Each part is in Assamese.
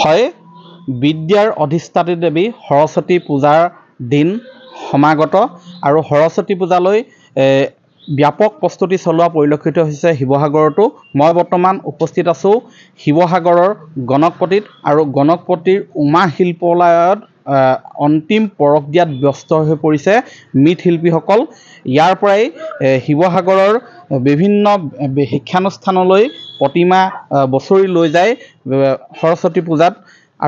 হয় বিদ্যাৰ অধিষ্ঠাতী দেৱী সৰস্বতী পূজাৰ দিন সমাগত আৰু সৰস্বতী পূজালৈ ব্যাপক প্ৰস্তুতি চলোৱা পৰিলক্ষিত হৈছে শিৱসাগৰতো মই বৰ্তমান উপস্থিত আছোঁ শিৱসাগৰৰ গণকপতিত আৰু গণকপতিৰ উমা শিল্পলায়ত অন্তিম পৰশ দিয়াত ব্যস্ত হৈ পৰিছে মৃৎশিল্পীসকল ইয়াৰ পৰাই শিৱসাগৰৰ বিভিন্ন শিক্ষানুষ্ঠানলৈ প্ৰতিমা বছৰি লৈ যায় সৰস্বতী পূজাত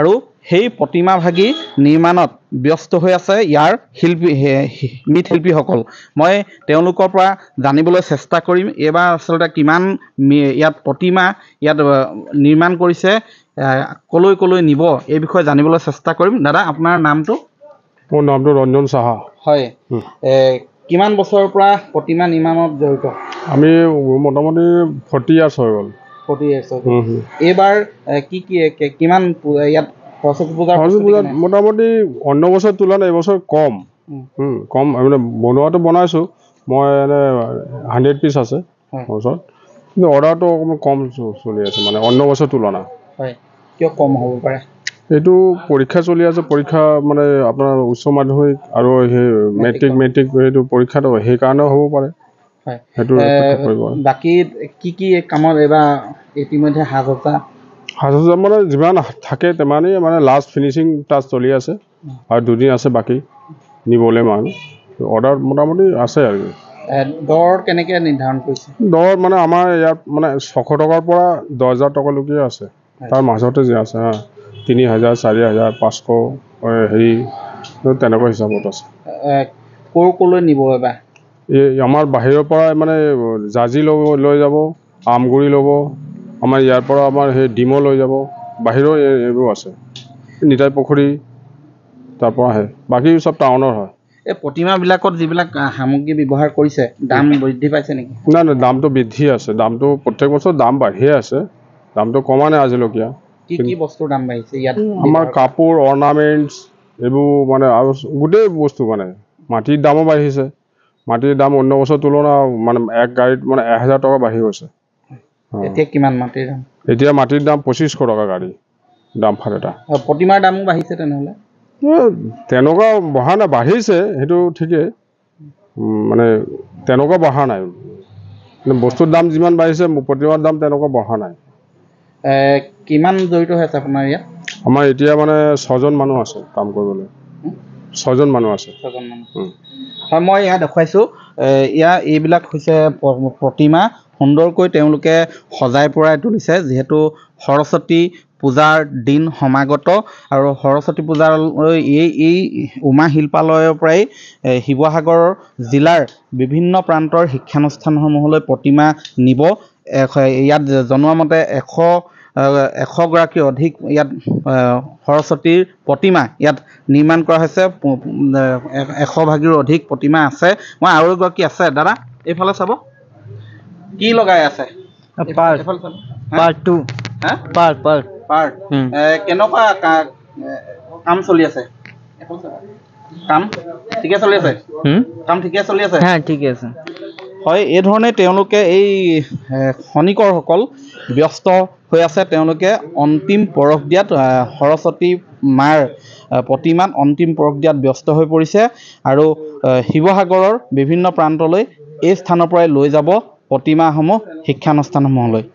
আৰু সেই প্ৰতিমা ভাগি নিৰ্মাণত ব্যস্ত হৈ আছে ইয়াৰ শিল্পী মৃৎশিল্পীসকল মই তেওঁলোকৰ পৰা জানিবলৈ চেষ্টা কৰিম এইবাৰ আচলতে কিমান ইয়াত প্ৰতিমা ইয়াত নিৰ্মাণ কৰিছে কলৈ কলৈ নিব এই বিষয়ে জানিবলৈ চেষ্টা কৰিম দাদা আপোনাৰ নামটো মোৰ নামটো ৰঞ্জন চাহা হয় কিমান বছৰৰ পৰা প্ৰতিমা নিৰ্মাণত জড়িত আমি মোটামুটি ফৰ্টি ইয়াৰ্ছ হৈ গ'ল মোটামুটি অন্য বছৰ তুলনাত এইবছৰ কম কম বনোৱাটো বনাইছোঁ মই হাণ্ড্ৰেড পিচ আছে অৰ্ডাৰটো অকণমান কম চলি আছে মানে অন্য বছৰ তুলনা এইটো পৰীক্ষা চলি আছে পৰীক্ষা মানে আপোনাৰ উচ্চ মাধ্যমিক আৰু সেই মেট্ৰিক মেট্ৰিক এইটো পৰীক্ষাটো সেইকাৰণেও হ'ব পাৰে বাকী কি কি কামত এবাৰ ইতিমধ্যে সাজ সজ্জা সাজ সজ্জা মানে যিমান থাকে তিমানেই মানে লাষ্ট ফিনিচিং টাচ চলি আছে আৰু দুদিন আছে বাকী নিবলৈ মানে অৰ্ডাৰ মোটামুটি আছে আৰু দৰ কেনেকৈ নিৰ্ধাৰণ কৰিছে দৰ মানে আমাৰ ইয়াত মানে ছশ টকাৰ পৰা দহ হাজাৰ টকালৈকে আছে তাৰ মাজতে যে আছে হা তিনি হাজাৰ চাৰি হাজাৰ পাঁচশ হেৰি তেনেকুৱা হিচাপত আছে ক'ৰ ক'লৈ নিব এবাৰ আমাৰ বাহিৰৰ পৰা মানে জাজি ল লৈ যাব আমগুৰি ল'ব আমাৰ ইয়াৰ পৰা আমাৰ সেই ডিমৌ লৈ যাব বাহিৰৰ এইবোৰ আছে নিতাই পুখুৰী তাৰপৰা আহে বাকী চব টাউনৰ হয় এই প্ৰতিমাবিলাকত যিবিলাক সামগ্ৰী ব্যৱহাৰ কৰিছে দাম বৃদ্ধি পাইছে নেকি নাই নাই দামটো বৃদ্ধি আছে দামটো প্ৰত্যেক বছৰ দাম বাঢ়িয়ে আছে দামটো কমা নাই আজিলৈকে কি কি বস্তুৰ দাম বাঢ়িছে ইয়াত আমাৰ কাপোৰ অৰ্ণামেণ্টছ এইবোৰ মানে আৰু গোটেই বস্তু মানে মাটিৰ দামো বাঢ়িছে মাটিৰ দাম অন্য বছৰ তুলনা মানে এক গাড়ীত মানে এহেজাৰ টকা বাঢ়ি গৈছে এতিয়া কিমান মাটিৰ দাম এতিয়া মাটিৰ দাম পঁচিছশ টকা গাড়ী দাম ফাট এটা প্ৰতিমাৰ দামো বাঢ়িছে তেনেহ'লে তেনেকুৱা বঢ়া নাই বাঢ়িছে সেইটো ঠিকেই মানে তেনেকুৱা বঢ়া নাই বস্তুৰ দাম যিমান বাঢ়িছে প্ৰতিমাৰ দাম তেনেকুৱা বঢ়া নাই কিমান জড়িত হৈ আছে আপোনাৰ ইয়াত আমাৰ এতিয়া মানে ছজন মানুহ আছে কাম কৰিবলৈ ছজন মানুহ আছে ছজন মানুহ হয় মই ইয়াত দেখুৱাইছোঁ ইয়াৰ এইবিলাক হৈছে প্ৰতিমা সুন্দৰকৈ তেওঁলোকে সজাই পৰাই তুলিছে যিহেতু সৰস্বতী পূজাৰ দিন সমাগত আৰু সৰস্বতী পূজালৈ এই এই উমা শিল্পালয়ৰ পৰাই শিৱসাগৰ জিলাৰ বিভিন্ন প্ৰান্তৰ শিক্ষানুষ্ঠানসমূহলৈ প্ৰতিমা নিব ইয়াত জনোৱা মতে এশ এশগৰাকী অধিক ইয়াত সৰস্বতীৰ প্ৰতিমা ইয়াত নিৰ্মাণ কৰা হৈছে এশভাগীৰো অধিক প্ৰতিমা আছে মই আৰু এগৰাকী আছে দাদা এইফালে চাব কি লগাই আছে কেনেকুৱা কাম চলি আছে কাম ঠিকে চলি আছে কাম ঠিকে চলি আছে হয় এইধৰণে তেওঁলোকে এই খনিকৰসকল ব্যস্ত হৈ আছে তেওঁলোকে অন্তিম পৰশ দিয়াত সৰস্বতী মাৰ প্ৰতিমাত অন্তিম পৰশ দিয়াত ব্যস্ত হৈ পৰিছে আৰু শিৱসাগৰৰ বিভিন্ন প্ৰান্তলৈ এই স্থানৰ পৰাই লৈ যাব প্ৰতিমাসমূহ শিক্ষানুষ্ঠানসমূহলৈ